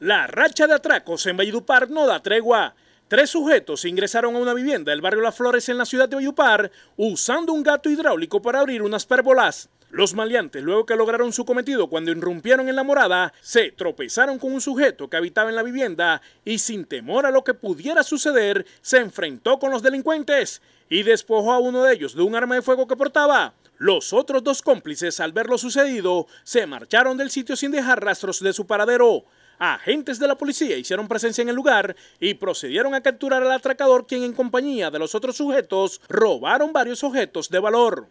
La racha de atracos en Valledupar no da tregua. Tres sujetos ingresaron a una vivienda del barrio Las Flores en la ciudad de Valledupar usando un gato hidráulico para abrir unas pérbolas. Los maleantes, luego que lograron su cometido cuando irrumpieron en la morada, se tropezaron con un sujeto que habitaba en la vivienda y sin temor a lo que pudiera suceder, se enfrentó con los delincuentes y despojó a uno de ellos de un arma de fuego que portaba. Los otros dos cómplices, al ver lo sucedido, se marcharon del sitio sin dejar rastros de su paradero agentes de la policía hicieron presencia en el lugar y procedieron a capturar al atracador quien en compañía de los otros sujetos robaron varios objetos de valor.